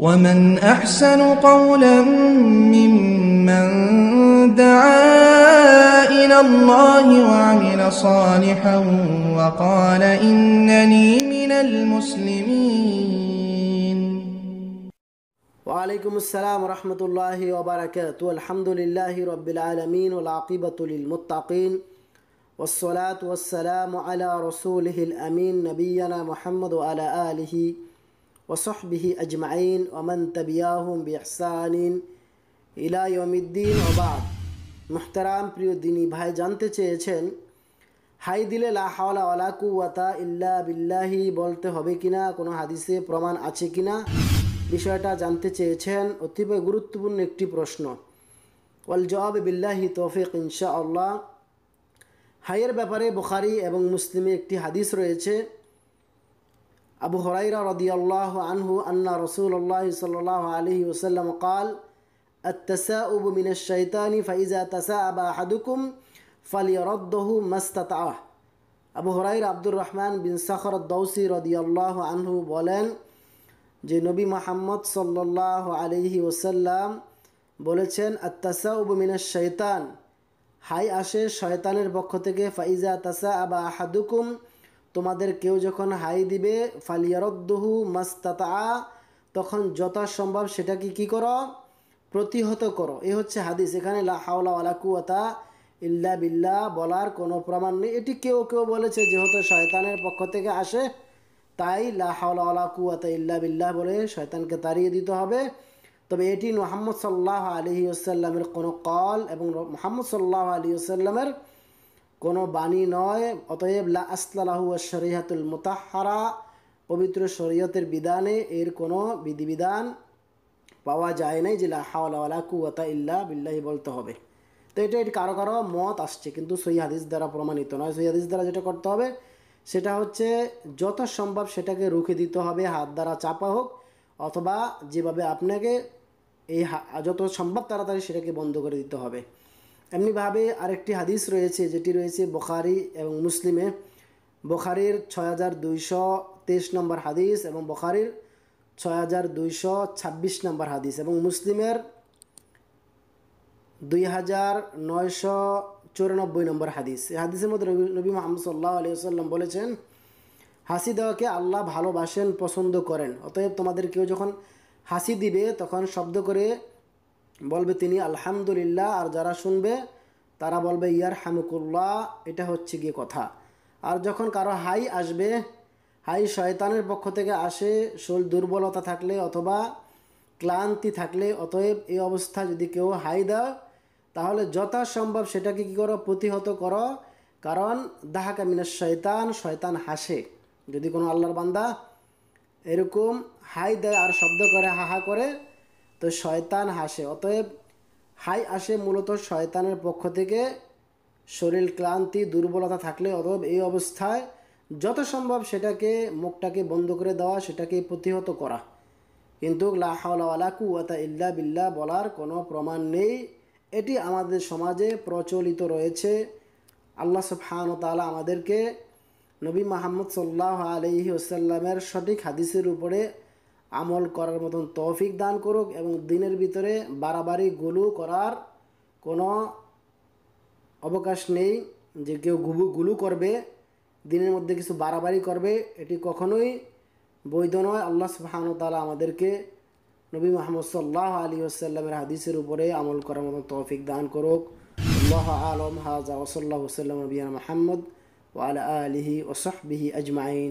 ومن أحسن قولا ممن دعا إلى الله وعمل صالحا وقال إنني من المسلمين وعليكم السلام ورحمة الله وبركاته والحمد لله رب العالمين والعقبة للمتقين والصلاة والسلام على رسوله الأمين نبينا محمد وعلى آله آله ওসহবিহি আজমাইন ওমান তাবিয়াহুম বিহসানিন ইলা ইয়মিদ্দিন ওবাদ মুহতারাম প্রিয় দিনী ভাই জানতে চেয়েছেন হাই দিলে লা হাওলা ওয়ালা কুওয়াতা ইল্লা বিল্লাহি বলতে হবে কিনা কোনো হাদিসে প্রমাণ আছে কিনা বিষয়টা জানতে চেয়েছেন অতীব গুরুত্বপূর্ণ একটি প্রশ্ন ওয়াল জবাব বিল্লাহি তৌফিক ইনশা আল্লাহ হাইয়ের ব্যাপারে বুখারি এবং মুসলিমে একটি হাদিস রয়েছে আবু হরাইরা আল্লাহ আনহু আন্না আল্লাহ সাল্লাহ আলহি ওসাল্লাম কাল التساؤب من الشيطان فإذا تساءب أحدكم فليرده ما استطاع আবু হরাইর আব্দুর রহমান বিন সাখর দৌসি রদিয়াল্লাহ আনহু বলেন যে নবী মোহাম্মদ সাল্লাহ আলহি ওসাল্লাম বলেছেন আত্তাসাউব মিনাস শৈতান হাই আসে শয়তানের পক্ষ থেকে ফাইজা তাসা আবা আহাদুকুম তোমাদের কেউ যখন হাই দিবে ফালিয়ারদ্দহু মাস্তাতা তখন যথাসম্ভব সেটাকে কি করো প্রতিহত করো এ হচ্ছে হাদিস এখানে লা হাওলা কুয়াতা ইল্লা বিল্লা বলার কোনো প্রমাণ নেই এটি কেউ কেউ বলেছে যেহেতু শয়তানের পক্ষ থেকে আসে তাই লা হাওলা কুয়াতা ইল্লা বিল্লাহ বলে শয়তানকে তাড়িয়ে দিতে হবে তবে এটি মোহাম্মদ সাল্লাহ আলহি আসাল্লামের কোনো কল এবং মোহাম্মদ সাল্লাহ আলী আসাল্লামের কোনো বাণী নয় অতএব লা আসলাহু শরিহাতুল মোতাহারা পবিত্র শরীয়তের বিধানে এর কোনো বিধিবিধান পাওয়া যায় নাই যে লা হাওলা কুয়াতা ইল্লা বিল্লাহি বলতে হবে তো এটা এটি কারো কারো মত আসছে কিন্তু সই হাদিস দ্বারা প্রমাণিত নয় সই হাদিস দ্বারা যেটা করতে হবে সেটা হচ্ছে যত সম্ভব সেটাকে রুখে দিতে হবে হাত দ্বারা চাপা হোক অথবা যেভাবে আপনাকে এই যত সম্ভব তাড়াতাড়ি সেটাকে বন্ধ করে দিতে হবে এমনিভাবে আরেকটি হাদিস রয়েছে যেটি রয়েছে বখারি এবং মুসলিমে বখারির ছয় হাজার দুইশো তেইশ নম্বর হাদিস এবং বখারির ছয় হাজার দুইশো ছাব্বিশ নম্বর হাদিস এবং মুসলিমের দুই হাজার নয়শো চুরানব্বই নম্বর হাদিস এই হাদিসের মধ্যে রবি নবী মোহাম্মদ সাল্লাহ আলিয়াল্লাম বলেছেন হাসি দেওয়াকে আল্লাহ ভালোবাসেন পছন্দ করেন অতএব তোমাদের কেউ যখন হাসি দিবে তখন শব্দ করে বলবে তিনি আলহামদুলিল্লাহ আর যারা শুনবে তারা বলবে ইয়ার হামুকুল্লাহ এটা হচ্ছে গিয়ে কথা আর যখন কারো হাই আসবে হাই শয়তানের পক্ষ থেকে আসে শোল দুর্বলতা থাকলে অথবা ক্লান্তি থাকলে অতএব এই অবস্থা যদি কেউ হাই দাও তাহলে যথাসম্ভব সেটাকে কী করো প্রতিহত করো কারণ দাহাকা কামিনা শয়তান শয়তান হাসে যদি কোনো আল্লাহর বান্দা এরকম হাই দেয় আর শব্দ করে হাহা করে তো শয়তান হাসে অতএব হাই আসে মূলত শয়তানের পক্ষ থেকে শরীর ক্লান্তি দুর্বলতা থাকলে অতএব এই অবস্থায় যত সম্ভব সেটাকে মুখটাকে বন্ধ করে দেওয়া সেটাকে প্রতিহত করা কিন্তু লাহাওয়ালা কুয়াতা ইল্লা বিল্লা বলার কোনো প্রমাণ নেই এটি আমাদের সমাজে প্রচলিত রয়েছে আল্লাহ সফান তালা আমাদেরকে নবী মাহমুদ সাল্লাহ আলহি ওসাল্লামের সঠিক হাদিসের উপরে আমল করার মতন তৌফিক দান করুক এবং দিনের ভিতরে বাড়াবাড়ি গুলু করার কোনো অবকাশ নেই যে কেউ গুবু গুলু করবে দিনের মধ্যে কিছু বাড়াবাড়ি করবে এটি কখনোই বৈধ নয় আল্লাহ তালা আমাদেরকে নবী মোহাম্মদ সাল্লাহ আলী আসাল্লামের হাদিসের উপরে আমল করার মতন তৌফিক দান করুক আল্লাহ আলম হাজা ওসল্লাহ সাল্লাম নবীন ওয়াল ওয়ালা আলহি ওসহবিহি আজমাইন